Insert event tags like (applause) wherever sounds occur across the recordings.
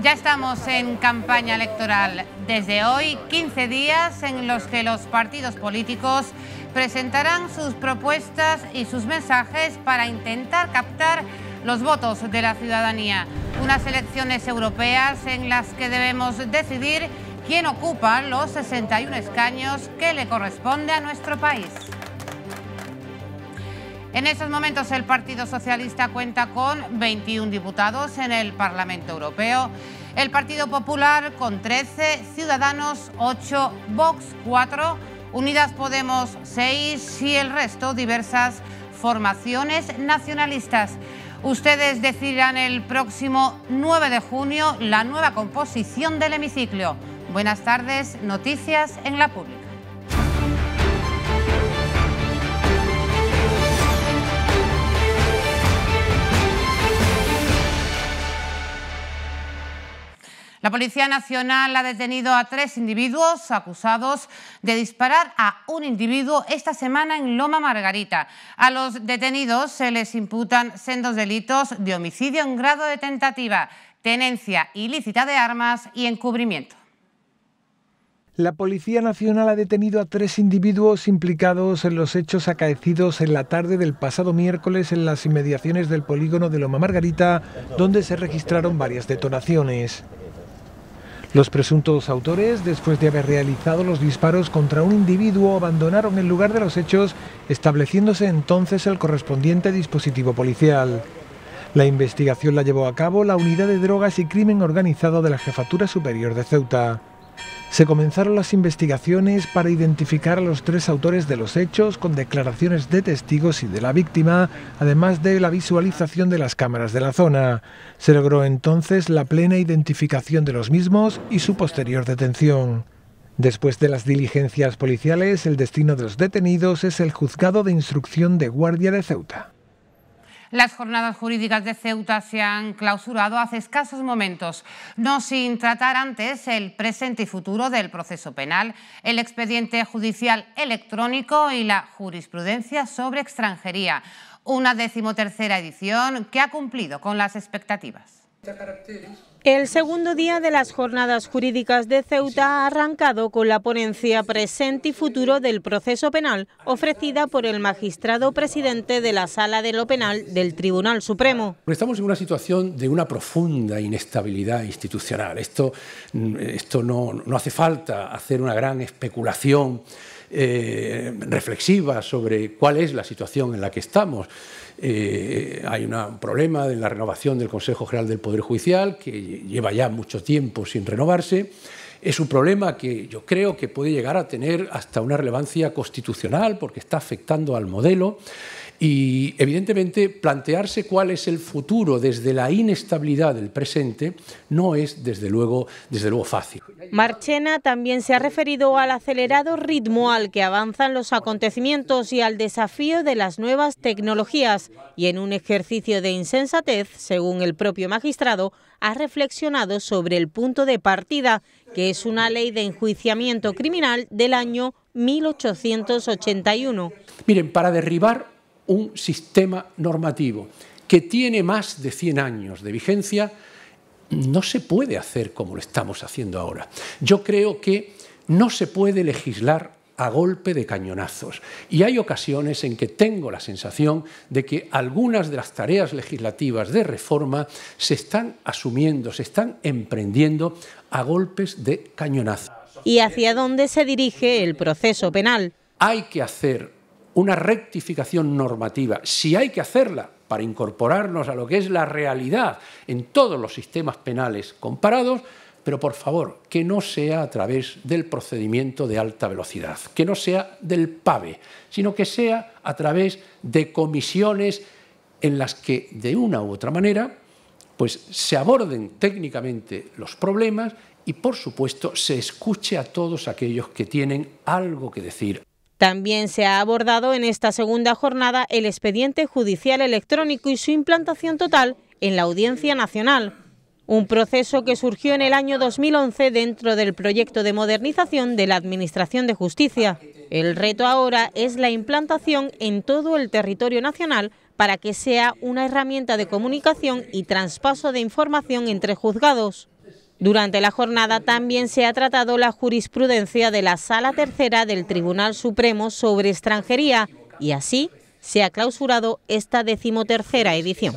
Ya estamos en campaña electoral. Desde hoy, 15 días en los que los partidos políticos presentarán sus propuestas y sus mensajes para intentar captar los votos de la ciudadanía. Unas elecciones europeas en las que debemos decidir quién ocupa los 61 escaños que le corresponde a nuestro país. En estos momentos el Partido Socialista cuenta con 21 diputados en el Parlamento Europeo, el Partido Popular con 13, Ciudadanos 8, Vox 4, Unidas Podemos 6 y el resto diversas formaciones nacionalistas. Ustedes decidirán el próximo 9 de junio la nueva composición del hemiciclo. Buenas tardes, noticias en la pública. La Policía Nacional ha detenido a tres individuos acusados de disparar a un individuo esta semana en Loma Margarita. A los detenidos se les imputan sendos delitos de homicidio en grado de tentativa, tenencia ilícita de armas y encubrimiento. La Policía Nacional ha detenido a tres individuos implicados en los hechos acaecidos en la tarde del pasado miércoles en las inmediaciones del polígono de Loma Margarita, donde se registraron varias detonaciones. Los presuntos autores, después de haber realizado los disparos contra un individuo, abandonaron el lugar de los hechos, estableciéndose entonces el correspondiente dispositivo policial. La investigación la llevó a cabo la Unidad de Drogas y Crimen Organizado de la Jefatura Superior de Ceuta. Se comenzaron las investigaciones para identificar a los tres autores de los hechos con declaraciones de testigos y de la víctima, además de la visualización de las cámaras de la zona. Se logró entonces la plena identificación de los mismos y su posterior detención. Después de las diligencias policiales, el destino de los detenidos es el juzgado de instrucción de guardia de Ceuta. Las jornadas jurídicas de Ceuta se han clausurado hace escasos momentos, no sin tratar antes el presente y futuro del proceso penal, el expediente judicial electrónico y la jurisprudencia sobre extranjería. Una decimotercera edición que ha cumplido con las expectativas. El segundo día de las jornadas jurídicas de Ceuta ha arrancado con la ponencia presente y futuro del proceso penal ofrecida por el magistrado presidente de la Sala de lo Penal del Tribunal Supremo. Estamos en una situación de una profunda inestabilidad institucional. Esto, mm, esto no, no hace falta hacer una gran especulación eh, reflexiva sobre cuál es la situación en la que estamos. Eh, hay un problema en la renovación del Consejo General del Poder Judicial, que lleva ya mucho tiempo sin renovarse. Es un problema que yo creo que puede llegar a tener hasta una relevancia constitucional, porque está afectando al modelo. Y evidentemente plantearse cuál es el futuro desde la inestabilidad del presente no es desde luego, desde luego fácil. Marchena también se ha referido al acelerado ritmo al que avanzan los acontecimientos y al desafío de las nuevas tecnologías y en un ejercicio de insensatez, según el propio magistrado, ha reflexionado sobre el punto de partida, que es una ley de enjuiciamiento criminal del año 1881. Miren, para derribar un sistema normativo que tiene más de 100 años de vigencia, no se puede hacer como lo estamos haciendo ahora. Yo creo que no se puede legislar a golpe de cañonazos. Y hay ocasiones en que tengo la sensación de que algunas de las tareas legislativas de reforma se están asumiendo, se están emprendiendo a golpes de cañonazos. ¿Y hacia dónde se dirige el proceso penal? Hay que hacer una rectificación normativa, si hay que hacerla para incorporarnos a lo que es la realidad en todos los sistemas penales comparados, pero por favor, que no sea a través del procedimiento de alta velocidad, que no sea del PAVE, sino que sea a través de comisiones en las que de una u otra manera pues se aborden técnicamente los problemas y por supuesto se escuche a todos aquellos que tienen algo que decir. También se ha abordado en esta segunda jornada el expediente judicial electrónico y su implantación total en la Audiencia Nacional, un proceso que surgió en el año 2011 dentro del proyecto de modernización de la Administración de Justicia. El reto ahora es la implantación en todo el territorio nacional para que sea una herramienta de comunicación y traspaso de información entre juzgados. Durante la jornada también se ha tratado la jurisprudencia de la Sala Tercera del Tribunal Supremo sobre extranjería y así se ha clausurado esta decimotercera edición.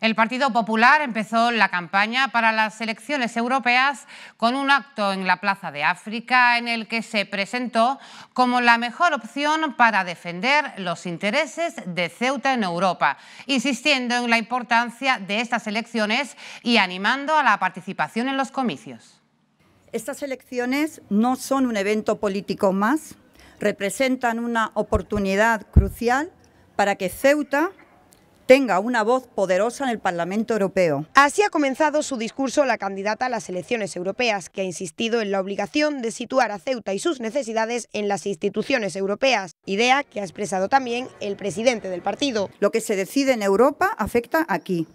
El Partido Popular empezó la campaña para las elecciones europeas con un acto en la Plaza de África en el que se presentó como la mejor opción para defender los intereses de Ceuta en Europa, insistiendo en la importancia de estas elecciones y animando a la participación en los comicios. Estas elecciones no son un evento político más, representan una oportunidad crucial para que Ceuta tenga una voz poderosa en el Parlamento Europeo. Así ha comenzado su discurso la candidata a las elecciones europeas, que ha insistido en la obligación de situar a Ceuta y sus necesidades en las instituciones europeas, idea que ha expresado también el presidente del partido. Lo que se decide en Europa afecta aquí.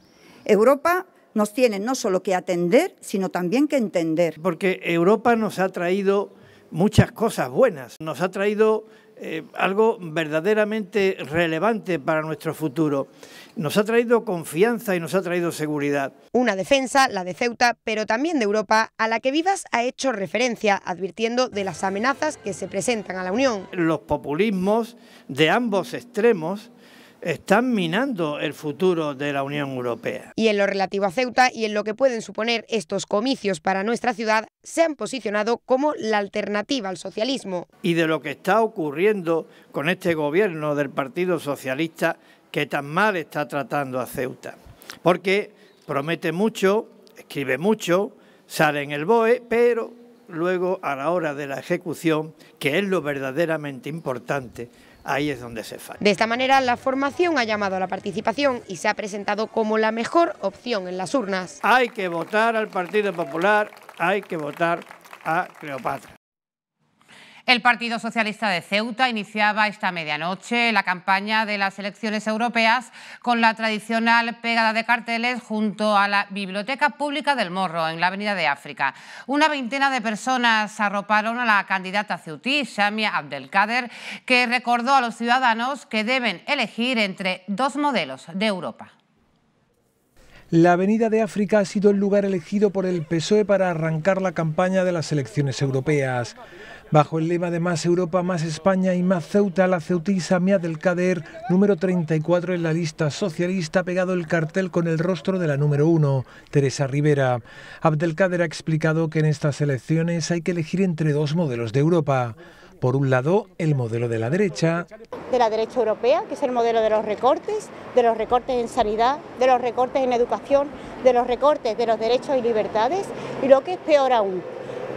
Europa nos tiene no solo que atender, sino también que entender. Porque Europa nos ha traído muchas cosas buenas. Nos ha traído eh, algo verdaderamente relevante para nuestro futuro. Nos ha traído confianza y nos ha traído seguridad. Una defensa, la de Ceuta, pero también de Europa, a la que Vivas ha hecho referencia, advirtiendo de las amenazas que se presentan a la Unión. Los populismos de ambos extremos están minando el futuro de la Unión Europea. Y en lo relativo a Ceuta y en lo que pueden suponer estos comicios para nuestra ciudad, se han posicionado como la alternativa al socialismo. Y de lo que está ocurriendo con este gobierno del Partido Socialista que tan mal está tratando a Ceuta. Porque promete mucho, escribe mucho, sale en el BOE, pero luego a la hora de la ejecución, que es lo verdaderamente importante, ahí es donde se falla. De esta manera, la formación ha llamado a la participación y se ha presentado como la mejor opción en las urnas. Hay que votar al Partido Popular, hay que votar a Cleopatra. El Partido Socialista de Ceuta iniciaba esta medianoche la campaña de las elecciones europeas con la tradicional pegada de carteles junto a la Biblioteca Pública del Morro, en la Avenida de África. Una veintena de personas arroparon a la candidata ceutí, Shamia Abdelkader, que recordó a los ciudadanos que deben elegir entre dos modelos de Europa. La Avenida de África ha sido el lugar elegido por el PSOE para arrancar la campaña de las elecciones europeas. Bajo el lema de Más Europa, Más España y Más Ceuta, la ceutisa Mia del Cader, número 34 en la lista socialista, ha pegado el cartel con el rostro de la número 1, Teresa Rivera. Abdelkader ha explicado que en estas elecciones hay que elegir entre dos modelos de Europa. Por un lado, el modelo de la derecha. De la derecha europea, que es el modelo de los recortes, de los recortes en sanidad, de los recortes en educación, de los recortes de los derechos y libertades, y lo que es peor aún,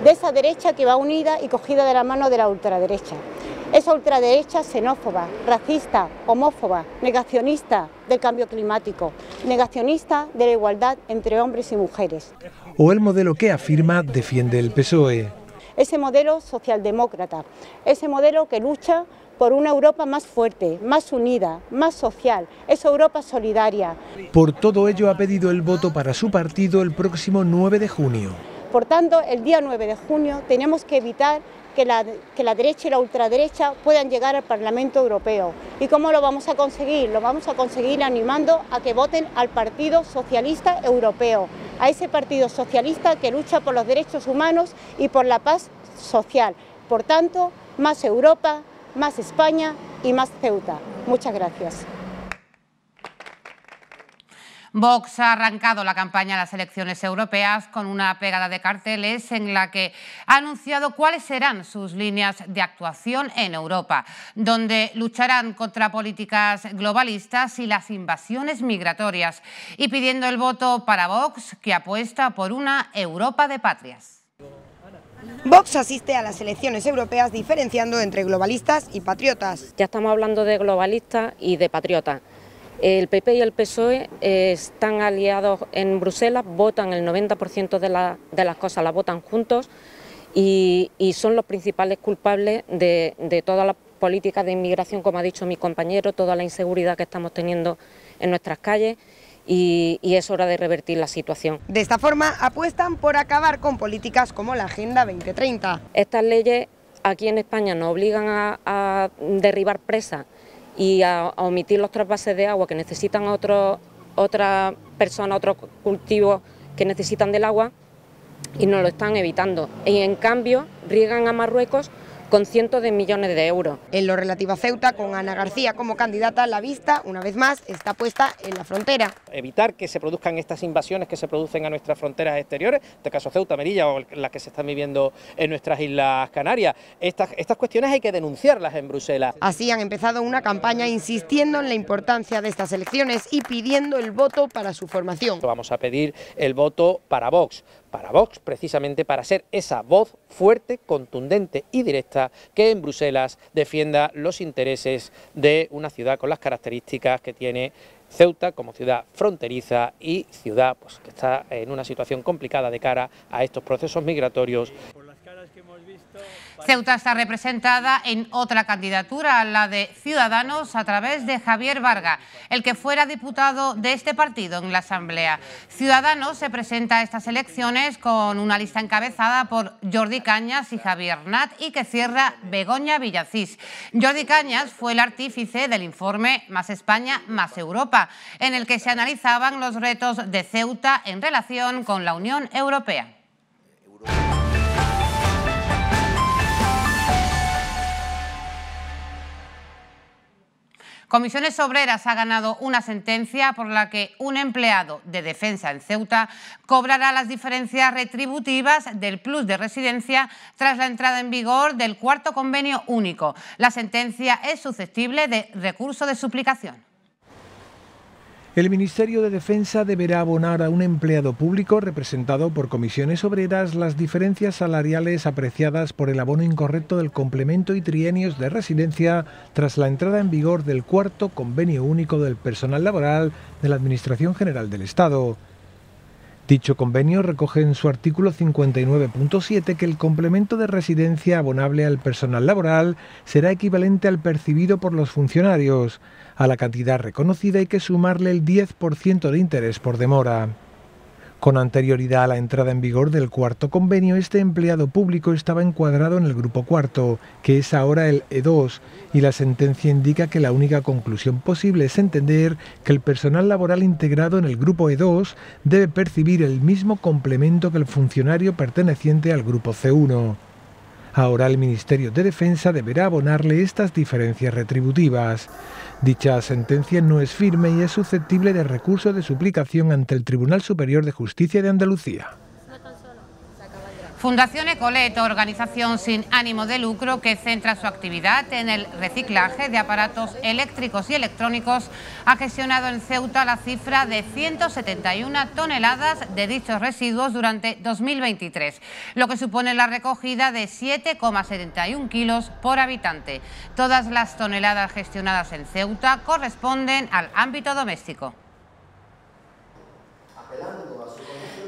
de esa derecha que va unida y cogida de la mano de la ultraderecha. Esa ultraderecha xenófoba, racista, homófoba, negacionista del cambio climático, negacionista de la igualdad entre hombres y mujeres. O el modelo que afirma defiende el PSOE ese modelo socialdemócrata, ese modelo que lucha por una Europa más fuerte, más unida, más social, esa Europa solidaria. Por todo ello ha pedido el voto para su partido el próximo 9 de junio. Por tanto, el día 9 de junio tenemos que evitar que la, derecha y la ultraderecha puedan llegar al Parlamento Europeo. ¿Y cómo lo vamos a conseguir? Lo vamos a conseguir animando a que voten al Partido Socialista Europeo, a ese Partido Socialista que lucha por los derechos humanos y por la paz social. Por tanto, más Europa, más España y más Ceuta. Muchas gracias. Vox ha arrancado la campaña a las elecciones europeas con una pegada de carteles en la que ha anunciado cuáles serán sus líneas de actuación en Europa, donde lucharán contra políticas globalistas y las invasiones migratorias, y pidiendo el voto para Vox, que apuesta por una Europa de patrias. Vox asiste a las elecciones europeas diferenciando entre globalistas y patriotas. Ya estamos hablando de globalistas y de patriotas. El PP y el PSOE eh, están aliados en Bruselas, votan el 90% de, las cosas, las votan juntos y, son los principales culpables de, todas las políticas de inmigración, como ha dicho mi compañero, toda la inseguridad que estamos teniendo en nuestras calles. Y, es hora de revertir la situación. De esta forma apuestan por acabar con políticas como la Agenda 2030. Estas leyes aquí en España nos obligan a, a derribar presas y a, omitir los trasvases de agua que necesitan otras personas, otros cultivos que necesitan del agua y nos lo están evitando. Y en cambio riegan a Marruecos con cientos de millones de euros. En lo relativo a Ceuta, con Ana García como candidata, la vista, una vez más, está puesta en la frontera. Evitar que se produzcan estas invasiones que se producen a nuestras fronteras exteriores, en este caso Ceuta, Merilla o las que se están viviendo en nuestras Islas Canarias. Estas, estas cuestiones hay que denunciarlas en Bruselas. Así han empezado una campaña insistiendo en la importancia de estas elecciones y pidiendo el voto para su formación. Vamos a pedir el voto para Vox, para Vox, precisamente para ser esa voz fuerte, contundente y directa que en Bruselas defienda los intereses de una ciudad con las características que tiene Ceuta como ciudad fronteriza y ciudad pues, que está en una situación complicada de cara a estos procesos migratorios. Ceuta está representada en otra candidatura, la de Ciudadanos, a través de Javier Varga, el que fuera diputado de este partido en la Asamblea. Ciudadanos se presenta a estas elecciones con una lista encabezada por Jordi Cañas y Javier Nat y que cierra Begoña Villacís. Jordi Cañas fue el artífice del informe Más España, Más Europa, en el que se analizaban los retos de Ceuta en relación con la Unión Europea. Comisiones Obreras ha ganado una sentencia por la que un empleado de defensa en Ceuta cobrará las diferencias retributivas del plus de residencia tras la entrada en vigor del cuarto convenio único. La sentencia es susceptible de recurso de suplicación. El Ministerio de Defensa deberá abonar a un empleado público representado por comisiones obreras las diferencias salariales apreciadas por el abono incorrecto del complemento y trienios de residencia tras la entrada en vigor del cuarto convenio único del personal laboral de la Administración General del Estado. Dicho convenio recoge en su artículo 59.7 que el complemento de residencia abonable al personal laboral será equivalente al percibido por los funcionarios, a la cantidad reconocida hay que sumarle el 10% de interés por demora. Con anterioridad a la entrada en vigor del cuarto convenio, este empleado público estaba encuadrado en el grupo cuarto, que es ahora el E2, y la sentencia indica que la única conclusión posible es entender que el personal laboral integrado en el grupo E2 debe percibir el mismo complemento que el funcionario perteneciente al grupo C1. Ahora el Ministerio de Defensa deberá abonarle estas diferencias retributivas. Dicha sentencia no es firme y es susceptible de recurso de suplicación ante el Tribunal Superior de Justicia de Andalucía. Fundación Ecoleto, organización sin ánimo de lucro que centra su actividad en el reciclaje de aparatos eléctricos y electrónicos, ha gestionado en Ceuta la cifra de 171 toneladas de dichos residuos durante 2023, lo que supone la recogida de 7,71 kilos por habitante. Todas las toneladas gestionadas en Ceuta corresponden al ámbito doméstico.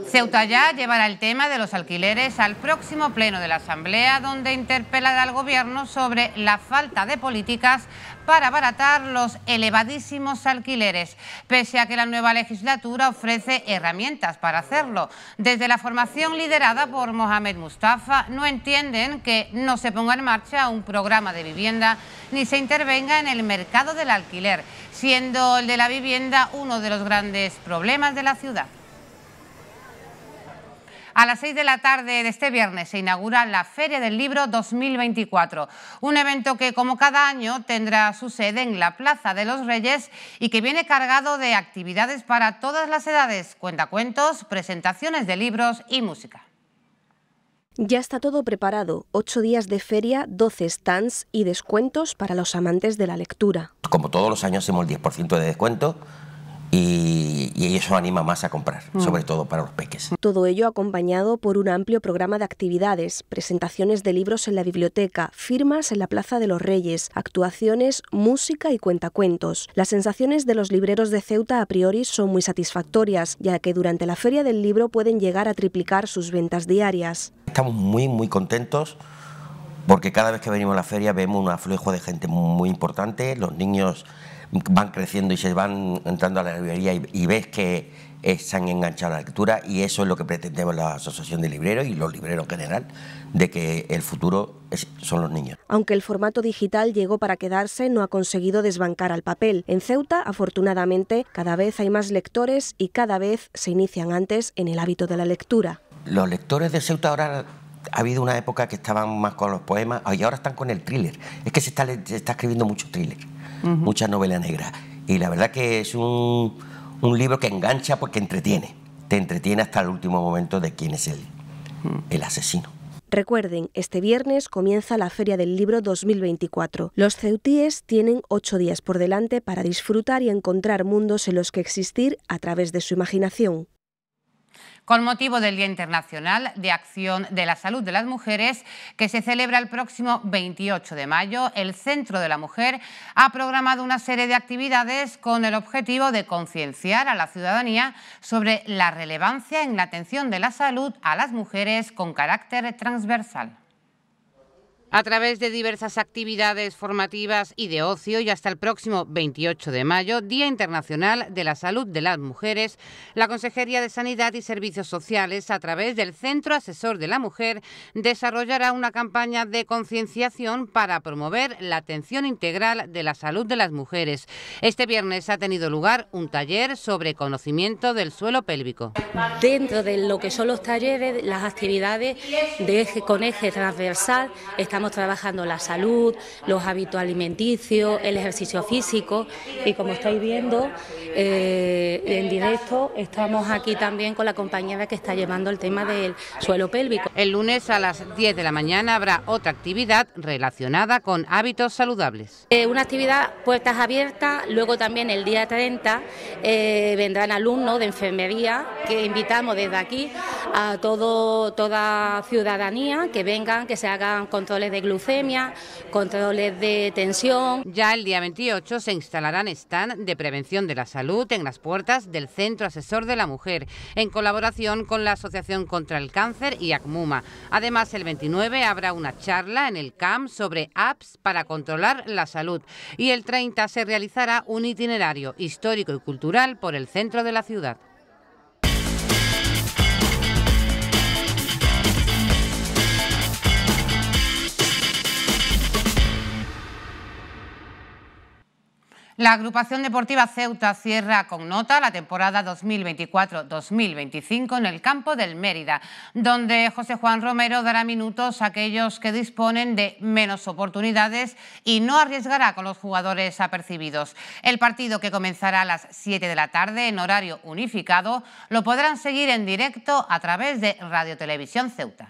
Ceuta llevará el tema de los alquileres al próximo pleno de la Asamblea, donde interpelará al Gobierno sobre la falta de políticas para abaratar los elevadísimos alquileres, pese a que la nueva legislatura ofrece herramientas para hacerlo. Desde la formación liderada por Mohamed Mustafa no entienden que no se ponga en marcha un programa de vivienda ni se intervenga en el mercado del alquiler, siendo el de la vivienda uno de los grandes problemas de la ciudad. A las 6 de la tarde de este viernes se inaugura la Feria del Libro 2024, un evento que como cada año tendrá su sede en la Plaza de los Reyes y que viene cargado de actividades para todas las edades, cuentacuentos, presentaciones de libros y música. Ya está todo preparado, ocho días de feria, 12 stands y descuentos para los amantes de la lectura. Como todos los años hacemos el 10% de descuento, y, eso anima más a comprar, mm. sobre todo para los peques. Todo ello acompañado por un amplio programa de actividades, presentaciones de libros en la biblioteca, firmas en la Plaza de los Reyes, actuaciones, música y cuentacuentos. Las sensaciones de los libreros de Ceuta a priori son muy satisfactorias, ya que durante la Feria del Libro pueden llegar a triplicar sus ventas diarias. Estamos muy, muy contentos porque cada vez que venimos a la feria vemos un aflujo de gente muy importante, los niños van creciendo y se van entrando a la librería y, ves que se han enganchado a la lectura y eso es lo que pretendemos la Asociación de Libreros y los libreros en general, de que el futuro son los niños. Aunque el formato digital llegó para quedarse, no ha conseguido desbancar al papel. En Ceuta, afortunadamente, cada vez hay más lectores y cada vez se inician antes en el hábito de la lectura. Los lectores de Ceuta ahora ha habido una época que estaban más con los poemas y ahora están con el thriller. Es que se está, se está escribiendo mucho thriller. Muchas novelas mucha novela negra. Y la verdad que es un, libro que engancha porque entretiene. Te entretiene hasta el último momento de quién es el, el asesino. Recuerden, este viernes comienza la Feria del Libro 2024. Los ceutíes tienen ocho días por delante para disfrutar y encontrar mundos en los que existir a través de su imaginación con motivo del Día Internacional de Acción de la Salud de las Mujeres, que se celebra el próximo 28 de mayo, el Centro de la Mujer ha programado una serie de actividades con el objetivo de concienciar a la ciudadanía sobre la relevancia en la atención de la salud a las mujeres con carácter transversal a través de diversas actividades formativas y de ocio y hasta el próximo 28 de mayo, Día Internacional de la Salud de las Mujeres, la Consejería de Sanidad y Servicios Sociales, a través del Centro Asesor de la Mujer, desarrollará una campaña de concienciación para promover la atención integral de la salud de las mujeres. Este viernes ha tenido lugar un taller sobre conocimiento del suelo pélvico. Dentro de lo que son los talleres, las actividades de eje, con eje transversal, estamos trabajando la salud, los hábitos alimenticios, el ejercicio físico y como estáis viendo eh, en directo estamos aquí también con la compañera que está llevando el tema del suelo pélvico. El lunes a las 10 de la mañana habrá otra actividad relacionada con hábitos saludables. Eh, una actividad puertas abiertas, luego también el día 30 eh, vendrán alumnos de enfermería que invitamos desde aquí a todo, toda ciudadanía que vengan, que se hagan controles de glucemia, controles de tensión. Ya el día 28 se instalarán stand de prevención de la salud en las puertas del Centro Asesor de la Mujer, en colaboración con la Asociación contra el Cáncer y ACMUMA. Además, el 29 habrá una charla en el CAM sobre apps para controlar la salud y el 30 se realizará un itinerario histórico y cultural por el centro de la ciudad. La agrupación deportiva Ceuta cierra con nota la temporada 2024-2025 en el campo del Mérida, donde José Juan Romero dará minutos a aquellos que disponen de menos oportunidades y no arriesgará con los jugadores apercibidos. El partido que comenzará a las 7 de la tarde en horario unificado lo podrán seguir en directo a través de Radio Televisión Ceuta.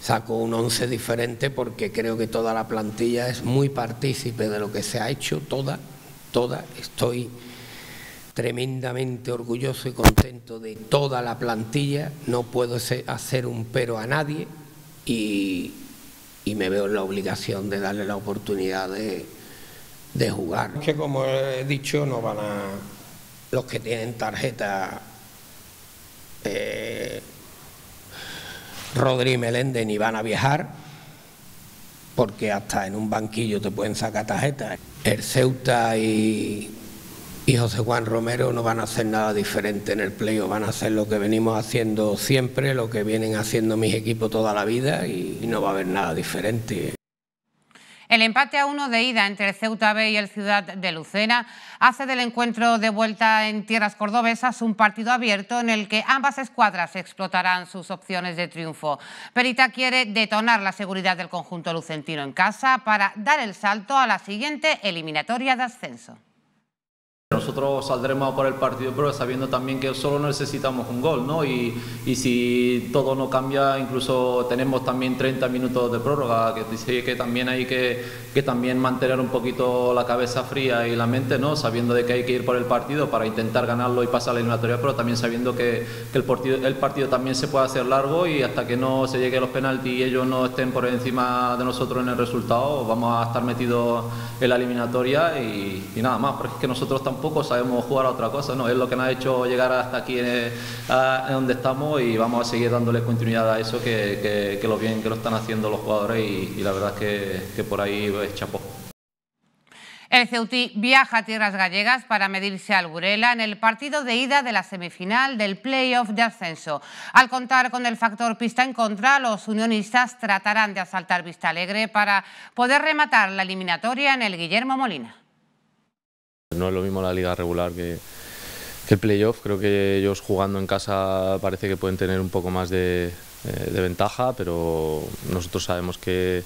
Saco un 11 diferente porque creo que toda la plantilla es muy partícipe de lo que se ha hecho, toda, toda. Estoy tremendamente orgulloso y contento de toda la plantilla, no puedo hacer un pero a nadie y, me veo en la obligación de darle la oportunidad de, de jugar. Que como he dicho, no van a los que tienen tarjeta. Eh, Rodri y Meléndez ni van a viajar, porque hasta en un banquillo te pueden sacar tarjetas. El Ceuta y, José Juan Romero no van a hacer nada diferente en el playo. van a hacer lo que venimos haciendo siempre, lo que vienen haciendo mis equipos toda la vida y no va a haber nada diferente. El empate a uno de ida entre Ceuta B y el Ciudad de Lucena hace del encuentro de vuelta en tierras cordobesas un partido abierto en el que ambas escuadras explotarán sus opciones de triunfo. Perita quiere detonar la seguridad del conjunto lucentino en casa para dar el salto a la siguiente eliminatoria de ascenso. Nosotros saldremos por el partido, pero sabiendo también que solo necesitamos un gol, ¿no? Y, si todo no cambia, incluso tenemos también 30 minutos de prórroga, que dice que también hay que, también mantener un poquito la cabeza fría y la mente, ¿no? Sabiendo de que hay que ir por el partido para intentar ganarlo y pasar a la eliminatoria, pero también sabiendo que, el, partido, el partido también se puede hacer largo y hasta que no se llegue los penaltis y ellos no estén por encima de nosotros en el resultado, vamos a estar metidos en la eliminatoria y, y nada más, porque es que nosotros tampoco poco sabemos jugar a otra cosa, ¿no? Es lo que nos ha hecho llegar hasta aquí, en, eh, donde estamos, y vamos a seguir dándole continuidad a eso, que, que, lo bien que lo están haciendo los jugadores, y, la verdad es que, que por ahí es chapó. El Ceutí viaja a tierras gallegas para medirse al Burela en el partido de ida de la semifinal del playoff de ascenso. Al contar con el factor pista en contra, los unionistas tratarán de asaltar Vista Alegre para poder rematar la eliminatoria en el Guillermo Molina. No es lo mismo la liga regular que, el playoff. Creo que ellos jugando en casa parece que pueden tener un poco más de, eh, ventaja, pero nosotros sabemos que,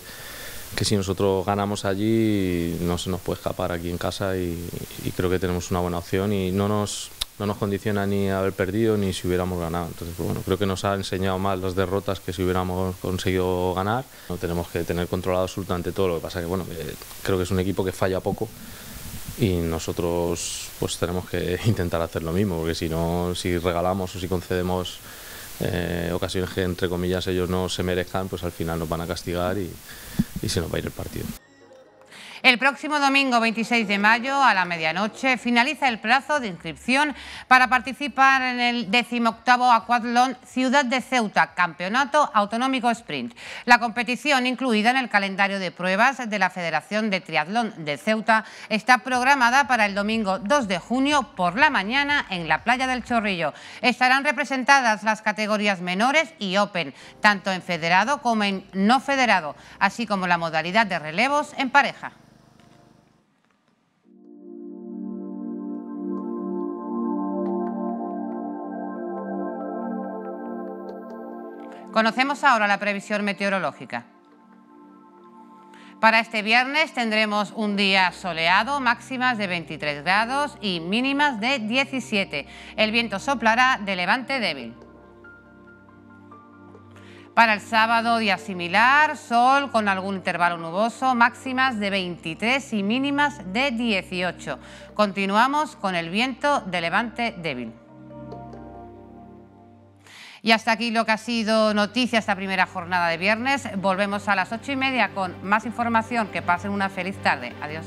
si nosotros ganamos allí no se nos puede escapar aquí en casa y, creo que tenemos una buena opción y no nos, nos condiciona ni haber perdido ni si hubiéramos ganado. Entonces, pues bueno, creo que nos ha enseñado más las derrotas que si hubiéramos conseguido ganar. No tenemos que tener controlado absolutamente todo. Lo que pasa que, bueno, eh, creo que es un equipo que falla poco y nosotros pues tenemos que (laughs) intentar hacer lo mismo, porque si no, si regalamos o si concedemos eh, ocasiones que entre comillas ellos no se merezcan, pues al final nos van a castigar y se nos va a ir el partido. El próximo domingo 26 de mayo a la medianoche finaliza el plazo de inscripción para participar en el 18 Aquatlón Ciudad de Ceuta, Campeonato Autonómico Sprint. La competición incluida en el calendario de pruebas de la Federación de Triatlón de Ceuta está programada para el domingo 2 de junio por la mañana en la playa del Chorrillo. Estarán representadas las categorías menores y open, tanto en federado como en no federado, así como la modalidad de relevos en pareja. Conocemos ahora la previsión meteorológica. Para este viernes tendremos un día soleado, máximas de 23 grados y mínimas de 17. El viento soplará de levante débil. Para el sábado, día similar, sol con algún intervalo nuboso, máximas de 23 y mínimas de 18. Continuamos con el viento de levante débil. Y hasta aquí lo que ha sido noticia esta primera jornada de viernes. Volvemos a las ocho y media con más información. Que pasen una feliz tarde. Adiós.